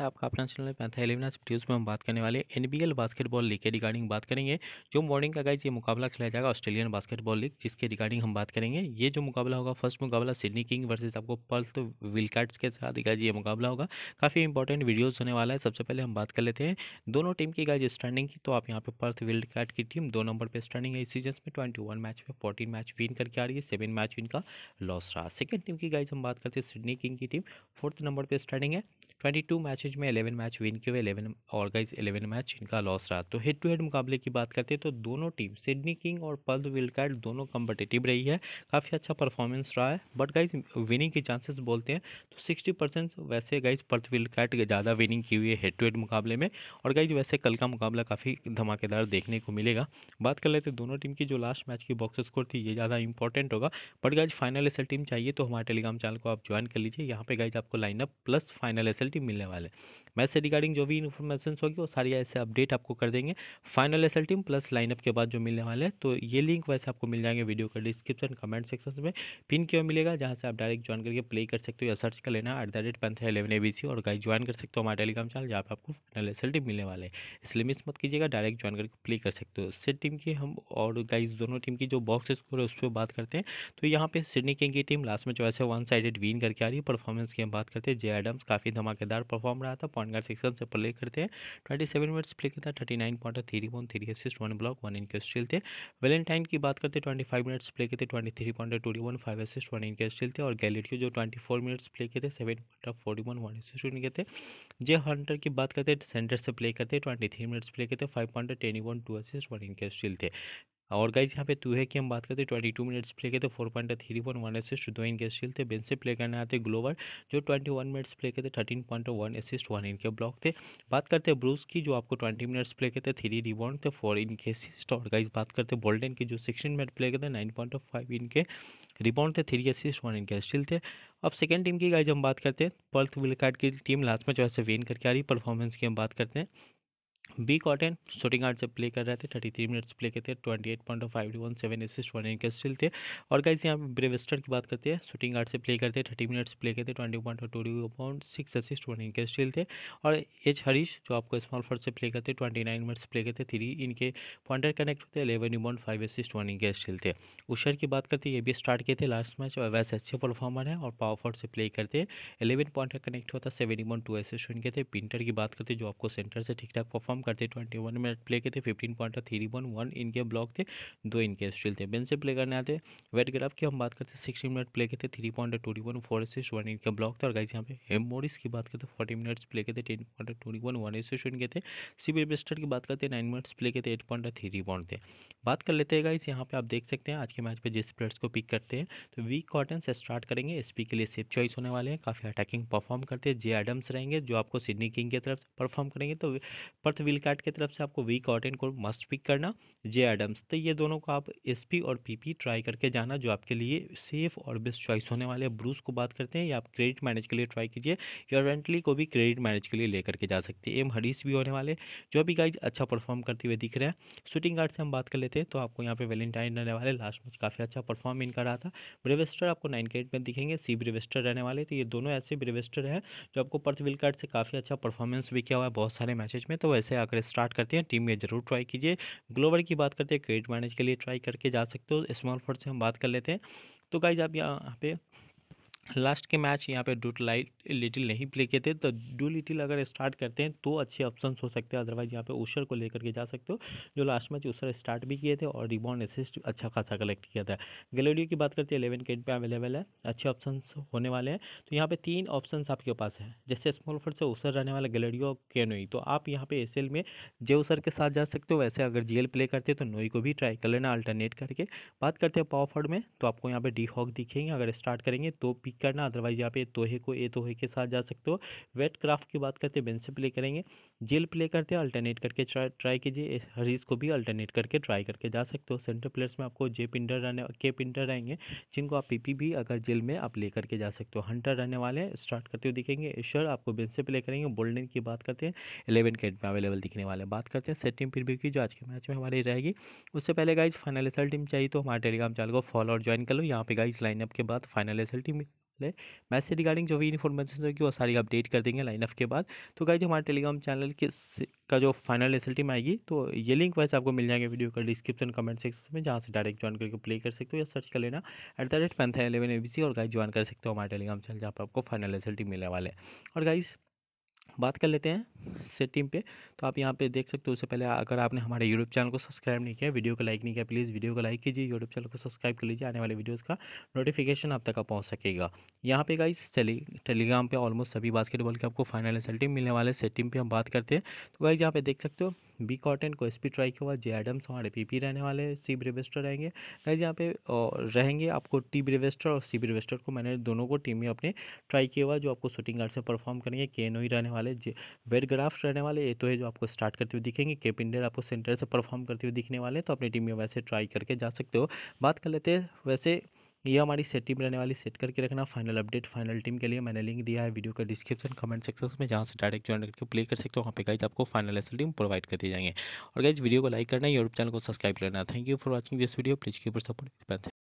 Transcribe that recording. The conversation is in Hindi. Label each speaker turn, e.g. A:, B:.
A: था आपका अपना चैनल पैंथा आज वीडियोज़ में हम बात करने वाले N B L basketball league के रिगार्डिंग बात करेंगे जो मॉर्निंग का गाइज ये मुकाबला खेला जाएगा ऑस्ट्रेलियन बास्केटबॉल लीग जिसके रिगार्डिंग हम बात करेंगे ये जो मुकाबला होगा फर्स्ट मुकाबला सिडनी किंग वर्सेज आपको पर्थ विलकार्ड्स के साथ गाइज ये मुकाबला होगा काफ़ी इंपॉर्टेंट वीडियोज़ होने वाला है सबसे पहले हम बात कर लेते हैं दोनों टीम की गाइज स्टैंडिंग की तो आप यहाँ पर पर्थ विलकार्ड की टीम दो नंबर पर स्टैंडिंग है इस सीजन में ट्वेंटी मैच में फोर्टीन मैच विन करके आ रही है सेवन मैच इनका लॉस रहा सेकेंड टीम की गाइज हम बात करते हैं सिडनी किंग की टीम फोर्थ नंबर पर स्टैंडिंग है ट्वेंटी मैच मैचेज में इलेवन मैच विन किए हुए एलेवन और गाइज एलेवन मैच इनका लॉस रहा तो हेड टू हेड मुकाबले की बात करते हैं तो दोनों टीम सिडनी किंग और पर्थ विलकाइट दोनों कम्पटेटिव रही है काफ़ी अच्छा परफॉर्मेंस रहा है बट गाइज विनिंग के चांसेस बोलते हैं तो सिक्सटी परसेंट वैसे गाइज पर्थ कैट ज़्यादा विनिंग की हुई है हेड टू हेड मुकाबले में और गाइज वैसे कल का मुकाबला काफ़ी धमाकेदार देखने को मिलेगा बात कर लेते दोनों टीम की जो लास्ट मैच की बॉक्स स्कोर थी ये ज़्यादा इंपॉर्टेंट होगा बट गाइज फाइनल एस टीम चाहिए तो हमारे टेलीग्राम चैनल को आप ज्वाइन कर लीजिए यहाँ पे गाइज आपको लाइनअप प्लस फाइनल एस टीम मिलने वाले मैथ से रिगार्डिंग जो भी इन्फॉर्मेशन होगी वो सारी ऐसे अपडेट आपको कर देंगे फाइनल एस टीम प्लस लाइनअप के बाद जो मिलने वाले हैं तो ये लिंक वैसे आपको मिल जाएंगे वीडियो का डिस्क्रिप्शन कमेंट सेक्शन में पिन क्यों मिलेगा जहाँ से आप डायरेक्ट ज्वाइन करके प्ले कर सकते हो या सर्च कर लेना एट द रेट पंथ एलेवन ए बी सी और गाइड ज्वाइन कर सकते हो हमारे टेलीग्राम चैनल जहाँ पर आपको फाइनल एस टीम मिलने वाले हैं इसलिए मिस मत कीजिएगा डायरेक्ट ज्वाइन करके प्ले कर सकते हो सिड टीम की हम और गाइज दोनों टीम की जो बॉक्स स्कोर है उस पर बात करते हैं तो यहाँ पे सिडनी किंग की टीम लास्ट में जो है वन साइडेड विन करके आ रही है परफॉर्मेंस की हम बात करते हैं जे एडम्स काफ़ी धमाकेदार परफॉर्म रहा था पॉइंट गार्ड सिक्स से प्ले करते हैं ट्वेंटी सेवन मिनट्स प्ले किया था thirty nine point three one three assist one block one इनके स्टिल थे वेलेंटाइन की बात करते ट्वेंटी फाइव मिनट्स प्ले किए थे twenty three point two one five assist one इनके स्टिल थे और गैलेटियो जो ट्वेंटी फोर मिनट्स प्ले किए थे seven point forty one one assist इनके थे जे हंटर की बात करते सेंटर से प्ले करते ट्वेंटी थ्री मिनट्स प्ले किए थे five point ten one two assist one इनके स्टिल थे और गाइज यहाँ पे टू है की हम बात करते हैं ट्वेंटी टू मिनट्स प्ले के थे तो four point three point one assist दो इनके स्टील थे बेन से प्ले करने आते ग्लोवर जो ट्वेंटी वन मिनट्स प्ले के थे thirteen point one assist one इनके ब्लॉक थे बात करते हैं ब्रूस की जो आपको ट्वेंटी मिनट्स प्ले के थे थ्री रिबाउंड थे फोर इनके असिस्ट और गाइज बात करते बोल्डन की जो सिक्सटीन मिनट प्ले के थे नाइन पॉइंट फाइव इनके रिबाउंड थे थ्री असिस्ट वन इनके स्टील थे अब सेकेंड टीम की गाइज हम बात करते हैं पर्थ विलकार्ड की टीम लास्ट में जो है विन करके आ रही परफॉर्मेंस की हम बात करते हैं बी कॉटन शूटिंग आर्ट से प्ले कर रहे थे थर्टी थ्री मिनट्स प्ले करते twenty eight point five two one seven एसिस वन इनके स्टिल थे और गाइज यहाँ पे ब्रेवेस्टर की बात करते हैं शूटिंग आर्ट से प्ले करते थर्टी मिनट्स प्ले करते twenty point two two point six assist one इनके स्टिल थे और एच हरीश जो आपको स्मॉल फर्स्ट से प्ले करते ट्वेंटी नाइन मिनट्स प्ले करते थ्री इनके पॉइंटर कनेक्ट होते एलेवन यू पॉइंट फाइव असिस्ट वन इनके स्टिल थे उशर की बात करते ये भी स्टार्ट किए थे लास्ट मैच और वैसे अच्छे परफॉर्मर है और पावर फोर्ट से प्ले करते एलेवन पॉइंटर कनेक्ट होता सेवन यू टू असिस्ट वन के थे पिंटर की बात करते जो आपको सेंटर से ठीक ठाक परफॉर्म परफॉर्म करते ट्वेंटी वन मिनट प्ले के थे फिफ्टीन पॉइंट था थ्री वन वन इनके ब्लॉक थे दो इनके स्टिल थे बेन से प्ले करने आते वेट ग्राफ की हम बात करते सिक्सटी मिनट प्ले के थे three point twenty one four एस वन इनके ब्लॉक थे और गाइस यहाँ पे एम मोरिस की बात करते फोर्टी मिनट्स प्ले के थे ten point twenty one one एसिस इनके थे सी बी बेस्टर की बात करते नाइन मिनट्स प्ले के थे एट पॉइंट थ्री वन थे बात कर लेते हैं गाइस यहाँ पे आप देख सकते हैं आज के मैच पे जिस प्लेयर्स को पिक करते हैं तो वीक कॉटन से स्टार्ट करेंगे एसपी के लिए सेफ चॉइस होने वाले हैं काफ़ी अटैकिंग परफॉर्म करते हैं जे एडम्स रहेंगे जो आपको सिडनी किंग की तरफ परफॉर्म करेंगे तो पर्थ विल कार्ड की तरफ से आपको वी कॉटन को मस्ट पिक करना जे एडम्स तो ये दोनों को आप एसपी और पीपी ट्राई करके जाना जो आपके लिए सेफ और बेस्ट चॉइस होने वाले हैं ब्रूस को बात करते हैं या आप क्रेडिट मैनेज के लिए ट्राई कीजिए या रेंटली को भी क्रेडिट मैनेज के लिए लेकर के जा सकते हैं एम हरीस भी होने वाले जो भी गाइज अच्छा परफॉर्म करते हुए दिख रहे हैं शूटिंग गार्ड से हम बात कर लेते हैं तो आपको यहाँ पे वेलेंटाइन रहने वाले लास्ट मैच काफ़ी अच्छा परफॉर्म इनका रहा था ब्रेवेस्टर आपको नाइन के में दिखेंगे सी ब्रेवेस्टर रहने वाले तो ये दोनों ऐसे ब्रेवेस्टर हैं जो आपको पर्थ विल कार्ड से काफ़ी अच्छा परफॉर्मेंस भी किया हुआ है बहुत सारे मैचेज में तो वैसे से आकर स्टार्ट करते हैं टीम में जरूर ट्राई कीजिए ग्लोबल की बात करते हैं क्रेडिट मैनेज के लिए ट्राई करके जा सकते हो स्मॉल फोर्ड से हम बात कर लेते हैं तो गाइज आप यहाँ पे लास्ट के मैच यहाँ पे डू लाइट लिटिल नहीं प्ले किए थे तो डू लिटिल अगर स्टार्ट करते हैं तो अच्छे ऑप्शन हो सकते हैं अदरवाइज यहाँ पे उशर को लेकर के जा सकते हो जो लास्ट मैच उशर स्टार्ट भी किए थे और रिबॉन्ड असिस्ट अच्छा खासा कलेक्ट किया था गैलेरियो की बात करते हैं एलेवन केट पर अवेलेबल है अच्छे ऑप्शन होने वाले हैं तो यहाँ पर तीन ऑप्शन आपके पास है जैसे स्मॉल फोर से ओसर रहने वाला गैलेरियो के नोई तो आप यहाँ पे एस में जे ओसर के साथ जा सकते हो वैसे अगर जी प्ले करते हैं तो नोई को भी ट्राई कर लेना अल्टरनेट करके बात करते हैं पावर में तो आपको यहाँ पर डी हॉक दिखेंगे अगर स्टार्ट करेंगे तो पी क्लिक करना अदरवाइज यहाँ पे तोहे को ए तोहे के साथ जा सकते हो वेट क्राफ्ट की बात करते हैं बेन से प्ले करेंगे जेल प्ले करते हैं अल्टरनेट करके ट्राई कीजिए हरीज को भी अल्टरनेट करके ट्राई करके जा सकते हो सेंटर प्लेयर्स में आपको जे पिंडर रहने के पिंडर रहेंगे जिनको आप पीपी भी अगर जेल में आप ले करके जा सकते हो हंटर रहने वाले स्टार्ट करते हुए दिखेंगे ईश्वर आपको बेन से प्ले करेंगे बोल्डन की बात करते हैं इलेवन कैट में अवेलेबल दिखने वाले बात करते हैं सेट टीम प्रीव्यू की जो आज के मैच में हमारी रहेगी उससे पहले गाइज फाइनल एसल टीम चाहिए तो हमारे टेलीग्राम चैनल को फॉलो और ज्वाइन कर लो यहाँ पे गाइज लाइनअप के बाद फाइनल एसल टीम ले मैथ से रिगार्डिंग जो भी इन्फॉर्मेशन होगी वो सारी अपडेट कर देंगे लाइन के बाद तो गाइज हमारे टेलीग्राम चैनल के का जो फाइनल रिजल्ट में आएगी तो ये लिंक वैसे आपको मिल जाएंगे वीडियो का डिस्क्रिप्शन कमेंट सेक्शन में जहाँ से डायरेक्ट ज्वाइन करके प्ले कर सकते हो या सर्च कर लेना एट द रेट पैंथा एलेवन ए और गाइज ज्वाइन कर सकते हो हमारे टेलीग्राम चैनल जहाँ पर आपको फाइनल रिजल्ट मिलने वाले और गाइज़ बात कर लेते हैं सेटिंग पे तो आप यहाँ पे देख सकते हो उससे पहले अगर आपने हमारे यूट्यूब चैनल को सब्सक्राइब नहीं किया वीडियो को लाइक नहीं किया प्लीज़ वीडियो को लाइक कीजिए यूट्यूब चैनल को सब्सक्राइब कर लीजिए आने वाले वीडियोस का नोटिफिकेशन आप तक पहुँच सकेगा यहाँ पे गाइस टेली टेलीग्राम पे ऑलमोस्ट सभी बास्केटबॉल के आपको फाइनल सेटिंग मिलने वाले सेटिंग पर हम बात करते हैं तो गाइज यहाँ पे देख सकते हो बी कॉटन को एस पी ट्राई किया हुआ जे एडम्स हमारे पी पी रहने वाले हैं सी ब्रिवेस्टर रहेंगे गाइज यहाँ पे रहेंगे आपको टी ब्रिवेस्टर और सी ब्रिवेस्टर को मैंने दोनों को टीम में अपने ट्राई किया हुआ जो आपको शूटिंग गार्ड से परफॉर्म करेंगे के नोई रहने वाले जे वेड ग्राफ्ट रहने वाले ये तो है जो आपको स्टार्ट करते हुए दिखेंगे के पिंडर आपको सेंटर से परफॉर्म करते हुए दिखने वाले तो अपनी टीम में वैसे ट्राई करके जा सकते हो बात कर लेते हैं वैसे ये हमारी सेट टीम रहने वाली सेट करके रखना फाइनल अपडेट फाइनल टीम के लिए मैंने लिंक दिया है वीडियो का डिस्क्रिप्शन कमेंट सेक्शन में जहाँ से डायरेक्ट ज्वाइन करके प्ले कर सकते हो वहाँ पे गाइज आपको फाइनल एसल टीम प्रोवाइड कर दी जाएंगे और गाइज वीडियो को लाइक करना यूट्यूब चैनल को सब्सक्राइब करना thank you for watching this video please की सपोर्ट